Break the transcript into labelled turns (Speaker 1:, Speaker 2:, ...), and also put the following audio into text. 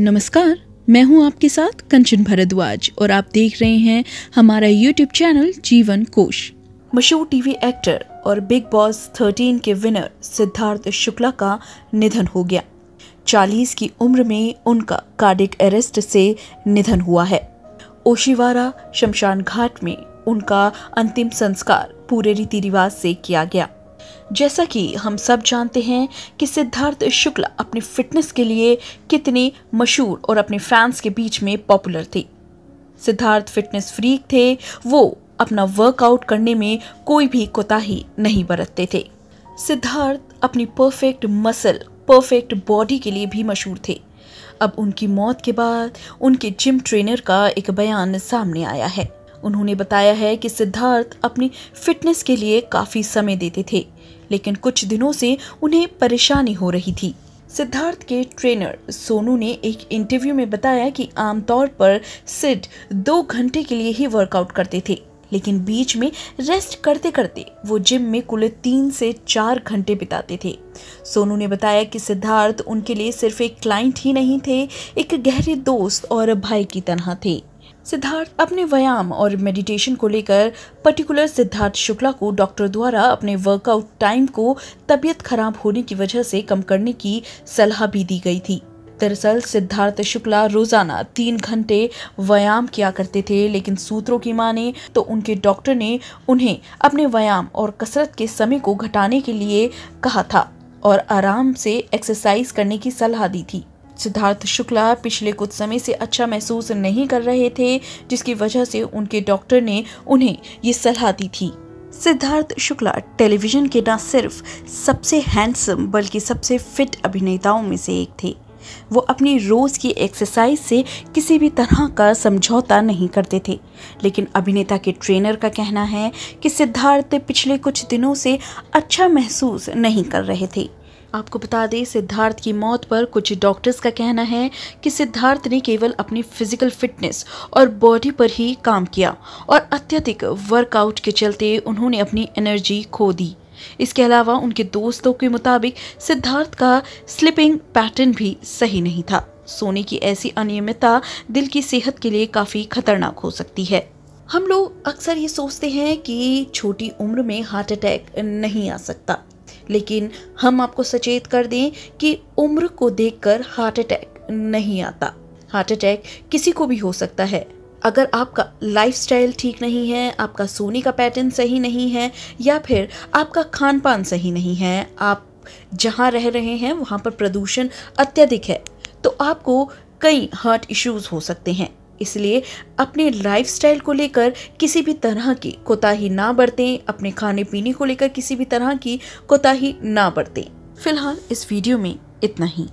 Speaker 1: नमस्कार मैं हूं आपके साथ कंचन भरद्वाज और आप देख रहे हैं हमारा यूट्यूब चैनल जीवन कोश मशहूर टीवी एक्टर और बिग बॉस 13 के विनर सिद्धार्थ शुक्ला का निधन हो गया 40 की उम्र में उनका कार्डिक अरेस्ट से निधन हुआ है ओशिवारा शमशान घाट में उनका अंतिम संस्कार पूरे रीति रिवाज से किया गया जैसा कि हम सब जानते हैं कि सिद्धार्थ शुक्ला अपने फिटनेस के लिए कितने मशहूर और अपने फैंस के बीच में पॉपुलर थे सिद्धार्थ फिटनेस फ्रीक थे वो अपना वर्कआउट करने में कोई भी कोताही नहीं बरतते थे सिद्धार्थ अपनी परफेक्ट मसल परफेक्ट बॉडी के लिए भी मशहूर थे अब उनकी मौत के बाद उनके जिम ट्रेनर का एक बयान सामने आया है उन्होंने बताया है कि सिद्धार्थ अपनी फिटनेस के लिए काफ़ी समय देते थे लेकिन कुछ दिनों से उन्हें परेशानी हो रही थी सिद्धार्थ के ट्रेनर सोनू ने एक इंटरव्यू में बताया कि आमतौर पर सिड दो घंटे के लिए ही वर्कआउट करते थे लेकिन बीच में रेस्ट करते करते वो जिम में कुल तीन से चार घंटे बिताते थे सोनू ने बताया कि सिद्धार्थ उनके लिए सिर्फ एक क्लाइंट ही नहीं थे एक गहरे दोस्त और भाई की तरह थे सिद्धार्थ अपने व्यायाम और मेडिटेशन को लेकर पर्टिकुलर सिद्धार्थ शुक्ला को डॉक्टर द्वारा अपने वर्कआउट टाइम को तबीयत खराब होने की वजह से कम करने की सलाह भी दी गई थी दरअसल सिद्धार्थ शुक्ला रोजाना तीन घंटे व्यायाम किया करते थे लेकिन सूत्रों की माने तो उनके डॉक्टर ने उन्हें अपने व्यायाम और कसरत के समय को घटाने के लिए कहा था और आराम से एक्सरसाइज करने की सलाह दी थी सिद्धार्थ शुक्ला पिछले कुछ समय से अच्छा महसूस नहीं कर रहे थे जिसकी वजह से उनके डॉक्टर ने उन्हें ये सलाह दी थी सिद्धार्थ शुक्ला टेलीविजन के न सिर्फ सबसे हैंडसम बल्कि सबसे फिट अभिनेताओं में से एक थे वो अपनी रोज़ की एक्सरसाइज से किसी भी तरह का समझौता नहीं करते थे लेकिन अभिनेता के ट्रेनर का कहना है कि सिद्धार्थ पिछले कुछ दिनों से अच्छा महसूस नहीं कर रहे थे आपको बता दें सिद्धार्थ की मौत पर कुछ डॉक्टर्स का कहना है कि सिद्धार्थ ने केवल अपनी फिजिकल फिटनेस और बॉडी पर ही काम किया और अत्यधिक वर्कआउट के चलते उन्होंने अपनी एनर्जी खो दी इसके अलावा उनके दोस्तों के मुताबिक सिद्धार्थ का स्लिपिंग पैटर्न भी सही नहीं था सोने की ऐसी अनियमितता दिल की सेहत के लिए काफ़ी खतरनाक हो सकती है हम लोग अक्सर ये सोचते हैं कि छोटी उम्र में हार्ट अटैक नहीं आ सकता लेकिन हम आपको सचेत कर दें कि उम्र को देखकर हार्ट अटैक नहीं आता हार्ट अटैक किसी को भी हो सकता है अगर आपका लाइफस्टाइल ठीक नहीं है आपका सोने का पैटर्न सही नहीं है या फिर आपका खान पान सही नहीं है आप जहाँ रह रहे हैं वहाँ पर प्रदूषण अत्यधिक है तो आपको कई हार्ट इश्यूज़ हो सकते हैं इसलिए अपने लाइफस्टाइल को लेकर किसी भी तरह की कोताही ना बरतें अपने खाने पीने को लेकर किसी भी तरह की कोताही ना बरतें फिलहाल इस वीडियो में इतना ही